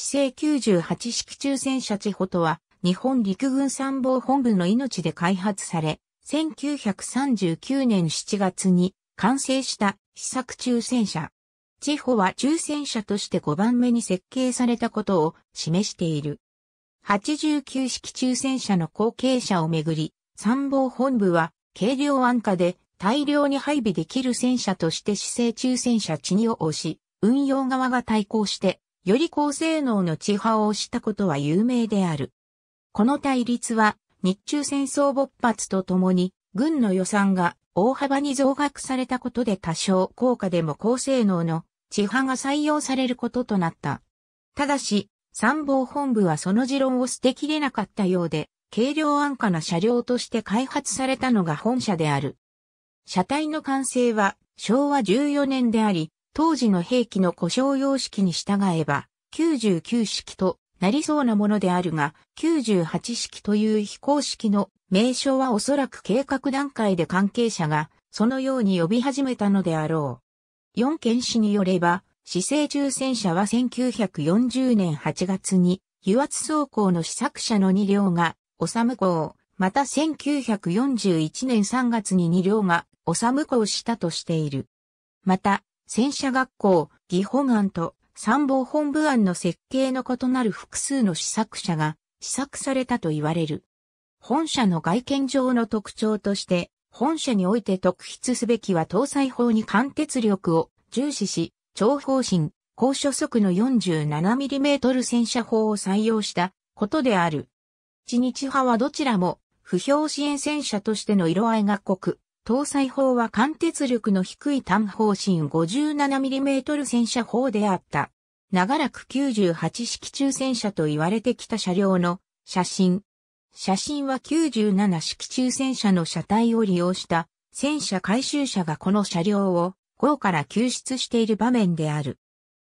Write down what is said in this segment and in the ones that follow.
市政98式中戦車チホとは、日本陸軍参謀本部の命で開発され、1939年7月に完成した試作中戦車。チホは中戦車として5番目に設計されたことを示している。89式中戦車の後継者をめぐり、参謀本部は軽量安価で大量に配備できる戦車として市政中戦車地にを押し、運用側が対抗してより高性能の地波をしたことは有名である。この対立は、日中戦争勃発とともに、軍の予算が大幅に増額されたことで多少効果でも高性能の地波が採用されることとなった。ただし、参謀本部はその持論を捨てきれなかったようで、軽量安価な車両として開発されたのが本社である。車体の完成は昭和14年であり、当時の兵器の故障様式に従えば、99式となりそうなものであるが、98式という非公式の名称はおそらく計画段階で関係者が、そのように呼び始めたのであろう。四件氏によれば、市政中戦車は1940年8月に、油圧走行の試作車の2両が、おさむ校、また1941年3月に2両が、おさむ校したとしている。また、戦車学校、技法案と参謀本部案の設計の異なる複数の試作者が試作されたと言われる。本社の外見上の特徴として、本社において特筆すべきは搭載法に貫徹力を重視し、長方針、高所速の 47mm 戦車砲を採用したことである。一日派はどちらも、不評支援戦車としての色合いが濃く、搭載砲は貫徹力の低い単方針 57mm 戦車砲であった。長らく98式中戦車と言われてきた車両の写真。写真は97式中戦車の車体を利用した戦車回収車がこの車両を号から救出している場面である。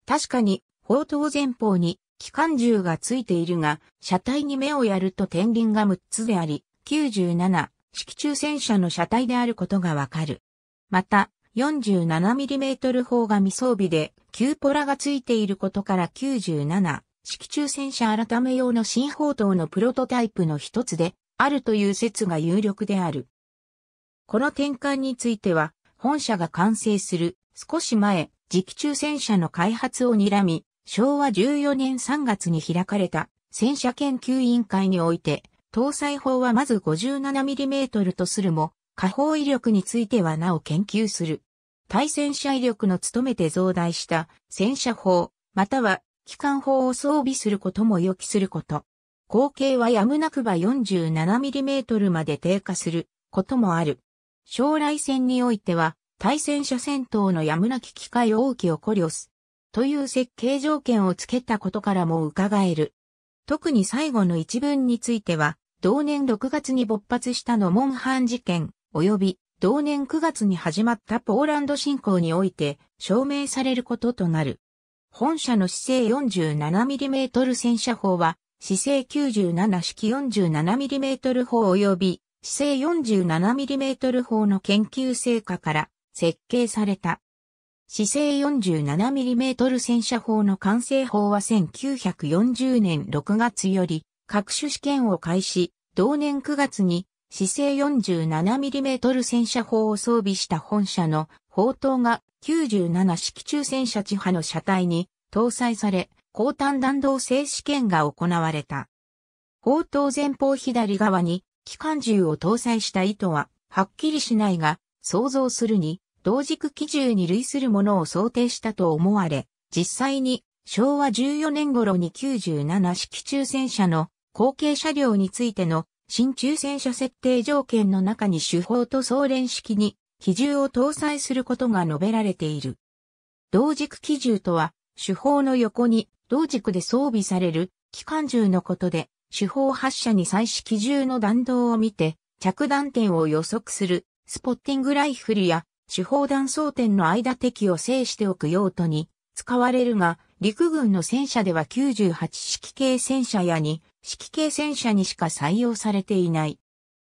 確かに砲塔前方に機関銃がついているが、車体に目をやると天輪が6つであり、97式中戦車の車体であることがわかる。また、47mm 砲が未装備で、ーポラがついていることから97、式中戦車改め用の新砲塔のプロトタイプの一つで、あるという説が有力である。この転換については、本社が完成する少し前、磁気中戦車の開発を睨み、昭和14年3月に開かれた戦車研究委員会において、搭載砲はまず 57mm とするも、下方威力についてはなお研究する。対戦車威力の務めて増大した戦車砲、または機関砲を装備することも予期すること。口径はやむなくば 47mm まで低下することもある。将来戦においては、対戦車戦闘のやむなき機会を大きを考慮す。という設計条件をつけたことからも伺える。特に最後の一文については、同年6月に勃発したノモンハン事件、及び同年9月に始まったポーランド侵攻において証明されることとなる。本社の姿勢 47mm 戦車砲は、姿勢97式 47mm 砲及び姿勢 47mm 砲の研究成果から設計された。姿勢 47mm 戦車砲の完成砲は1940年6月より各種試験を開始、同年9月に、姿勢 47mm 戦車砲を装備した本社の砲塔が97式中戦車地波の車体に搭載され、高単弾道性試験が行われた。砲塔前方左側に機関銃を搭載した意図ははっきりしないが、想像するに同軸機銃に類するものを想定したと思われ、実際に昭和14年頃に97式中戦車の後継車両についての新中戦車設定条件の中に手法と総連式に機銃を搭載することが述べられている。同軸機銃とは、手法の横に同軸で装備される機関銃のことで、手法発射に際し機銃の弾道を見て、着弾点を予測するスポッティングライフルや手法弾装点の間敵を制しておく用途に使われるが、陸軍の戦車では98式系戦車やに式系戦車にしか採用されていない。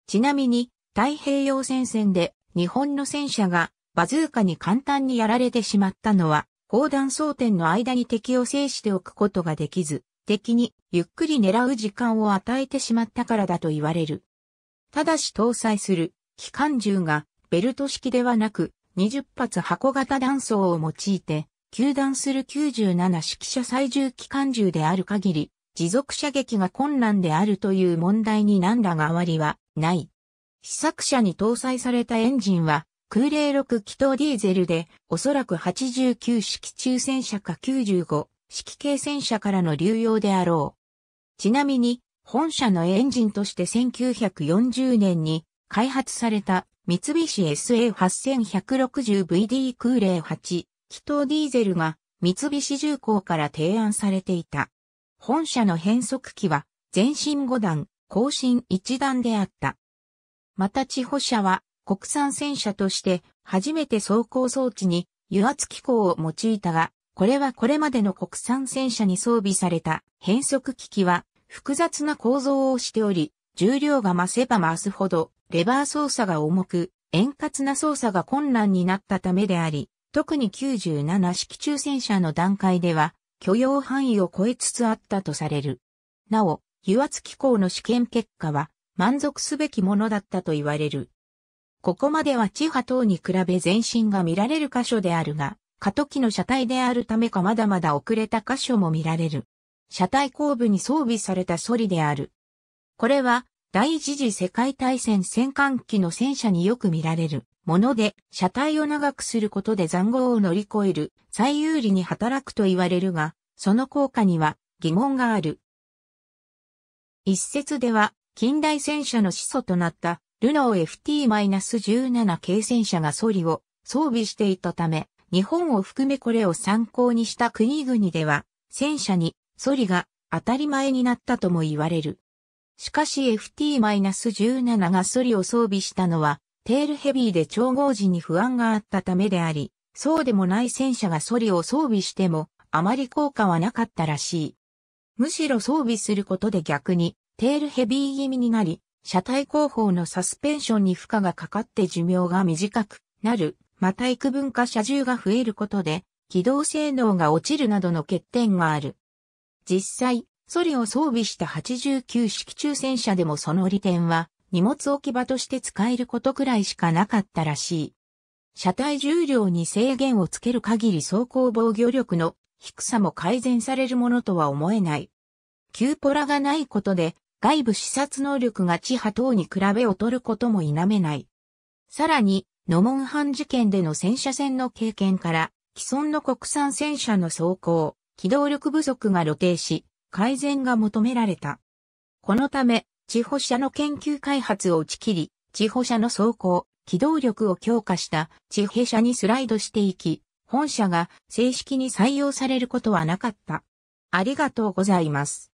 ちなみに、太平洋戦線で日本の戦車がバズーカに簡単にやられてしまったのは、砲弾装填の間に敵を制しておくことができず、敵にゆっくり狙う時間を与えてしまったからだと言われる。ただし搭載する機関銃がベルト式ではなく20発箱型弾倉を用いて、球弾する97式車最重機関銃である限り、持続射撃が困難であるという問題に何ら変わりはない。試作車に搭載されたエンジンは空冷6気筒ディーゼルでおそらく89式中戦車か95式軽戦車からの流用であろう。ちなみに本社のエンジンとして1940年に開発された三菱 SA8160VD 空冷8気筒ディーゼルが三菱重工から提案されていた。本社の変速機は前進5段、後進1段であった。また地保車は国産戦車として初めて走行装置に油圧機構を用いたが、これはこれまでの国産戦車に装備された変速機器は複雑な構造をしており、重量が増せば増すほどレバー操作が重く、円滑な操作が困難になったためであり、特に97式中戦車の段階では、許容範囲を超えつつあったとされる。なお、油圧機構の試験結果は満足すべきものだったと言われる。ここまでは地波等に比べ前進が見られる箇所であるが、過渡期の車体であるためかまだまだ遅れた箇所も見られる。車体後部に装備されたソリである。これは第一次世界大戦戦艦機の戦車によく見られる。もので、車体を長くすることで残酷を乗り越える、最有利に働くと言われるが、その効果には疑問がある。一説では、近代戦車の始祖となった、ルノー FT-17 系戦車がソリを装備していたため、日本を含めこれを参考にした国々では、戦車にソリが当たり前になったとも言われる。しかし FT-17 がソリを装備したのは、テールヘビーで調合時に不安があったためであり、そうでもない戦車がソリを装備しても、あまり効果はなかったらしい。むしろ装備することで逆に、テールヘビー気味になり、車体後方のサスペンションに負荷がかかって寿命が短くなる、また幾分か車重が増えることで、機動性能が落ちるなどの欠点がある。実際、ソリを装備した89式中戦車でもその利点は荷物置き場として使えることくらいしかなかったらしい。車体重量に制限をつける限り走行防御力の低さも改善されるものとは思えない。急ポラがないことで外部視察能力が地波等に比べ劣ることも否めない。さらに、ノモンハン事件での戦車戦の経験から、既存の国産戦車の走行、機動力不足が露呈し、改善が求められた。このため、地保車の研究開発を打ち切り、地保車の走行、機動力を強化した地平車にスライドしていき、本社が正式に採用されることはなかった。ありがとうございます。